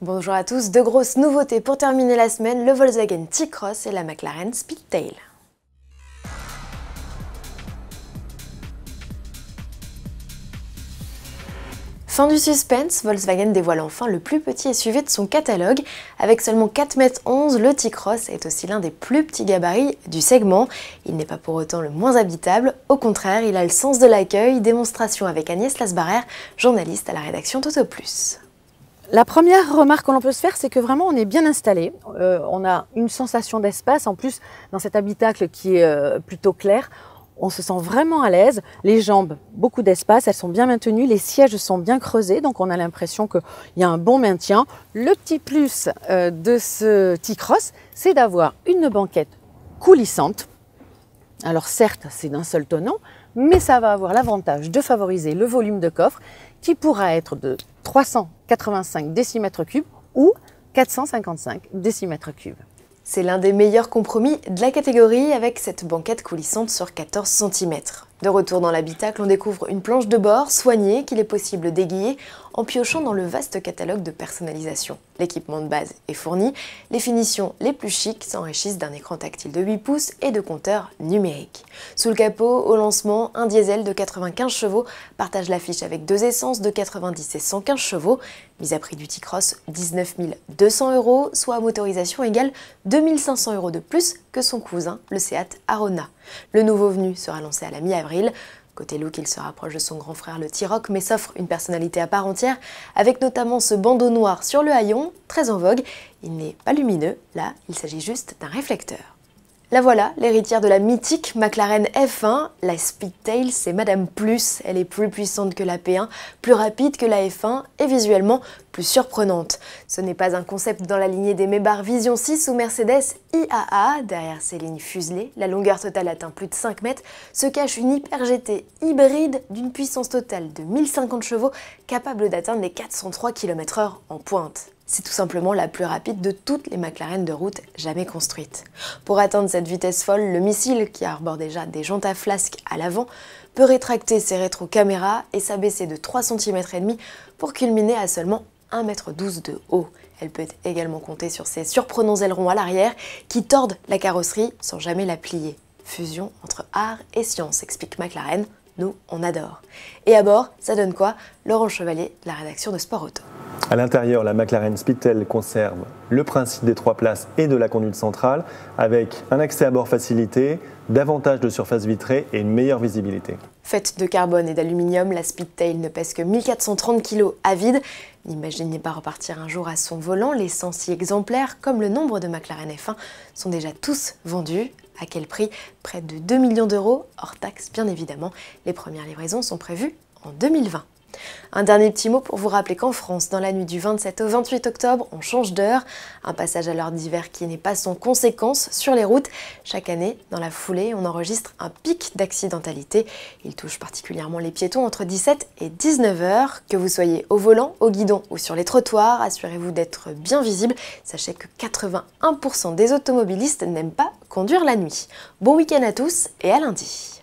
Bonjour à tous, de grosses nouveautés pour terminer la semaine, le Volkswagen T-Cross et la McLaren Speedtail. Fin du suspense, Volkswagen dévoile enfin le plus petit SUV de son catalogue. Avec seulement 4,11 m, le T-Cross est aussi l'un des plus petits gabarits du segment. Il n'est pas pour autant le moins habitable, au contraire, il a le sens de l'accueil, démonstration avec Agnès Lasbarère, journaliste à la rédaction Toto Plus. La première remarque que l'on peut se faire, c'est que vraiment on est bien installé. Euh, on a une sensation d'espace. En plus, dans cet habitacle qui est euh, plutôt clair, on se sent vraiment à l'aise. Les jambes, beaucoup d'espace, elles sont bien maintenues. Les sièges sont bien creusés, donc on a l'impression qu'il y a un bon maintien. Le petit plus euh, de ce T-Cross, c'est d'avoir une banquette coulissante. Alors certes, c'est d'un seul tonneau, mais ça va avoir l'avantage de favoriser le volume de coffre qui pourra être de 385 décimètres cubes ou 455 décimètres cubes. C'est l'un des meilleurs compromis de la catégorie avec cette banquette coulissante sur 14 cm. De retour dans l'habitacle, on découvre une planche de bord soignée qu'il est possible d'aiguiller en piochant dans le vaste catalogue de personnalisation. L'équipement de base est fourni, les finitions les plus chics s'enrichissent d'un écran tactile de 8 pouces et de compteurs numériques. Sous le capot, au lancement, un diesel de 95 chevaux partage l'affiche avec deux essences de 90 et 115 chevaux, mise à prix du T-Cross 19 200 euros, soit à motorisation égale 2500 euros de plus que son cousin, le Seat Arona. Le nouveau venu sera lancé à la mi-avril. Côté look, il se rapproche de son grand frère le t mais s'offre une personnalité à part entière, avec notamment ce bandeau noir sur le haillon, très en vogue. Il n'est pas lumineux, là, il s'agit juste d'un réflecteur. La voilà, l'héritière de la mythique McLaren F1, la Speedtail, c'est Madame Plus. Elle est plus puissante que la P1, plus rapide que la F1 et visuellement plus surprenante. Ce n'est pas un concept dans la lignée des Mebar Vision 6 ou Mercedes IAA. Derrière ces lignes fuselées, la longueur totale atteint plus de 5 mètres, se cache une Hyper GT hybride d'une puissance totale de 1050 chevaux capable d'atteindre les 403 km/h en pointe. C'est tout simplement la plus rapide de toutes les McLaren de route jamais construites. Pour atteindre cette vitesse folle, le missile, qui arbore déjà des jantes à flasques à l'avant, peut rétracter ses rétro-caméras et s'abaisser de 3 cm et demi pour culminer à seulement 1,12 m de haut. Elle peut également compter sur ses surprenants ailerons à l'arrière qui tordent la carrosserie sans jamais la plier. Fusion entre art et science, explique McLaren. Nous, on adore. Et à bord, ça donne quoi Laurent Chevalier, de la rédaction de Sport Auto. À l'intérieur, la McLaren Speedtail conserve le principe des trois places et de la conduite centrale, avec un accès à bord facilité, davantage de surface vitrée et une meilleure visibilité. Faite de carbone et d'aluminium, la Speedtail ne pèse que 1430 kg à vide. N'imaginez pas repartir un jour à son volant, les 106 exemplaires, comme le nombre de McLaren F1, sont déjà tous vendus. À quel prix Près de 2 millions d'euros, hors taxes, bien évidemment. Les premières livraisons sont prévues en 2020. Un dernier petit mot pour vous rappeler qu'en France, dans la nuit du 27 au 28 octobre, on change d'heure. Un passage à l'heure d'hiver qui n'est pas sans conséquence sur les routes. Chaque année, dans la foulée, on enregistre un pic d'accidentalité. Il touche particulièrement les piétons entre 17 et 19 heures. Que vous soyez au volant, au guidon ou sur les trottoirs, assurez-vous d'être bien visible. Sachez que 81% des automobilistes n'aiment pas conduire la nuit. Bon week-end à tous et à lundi.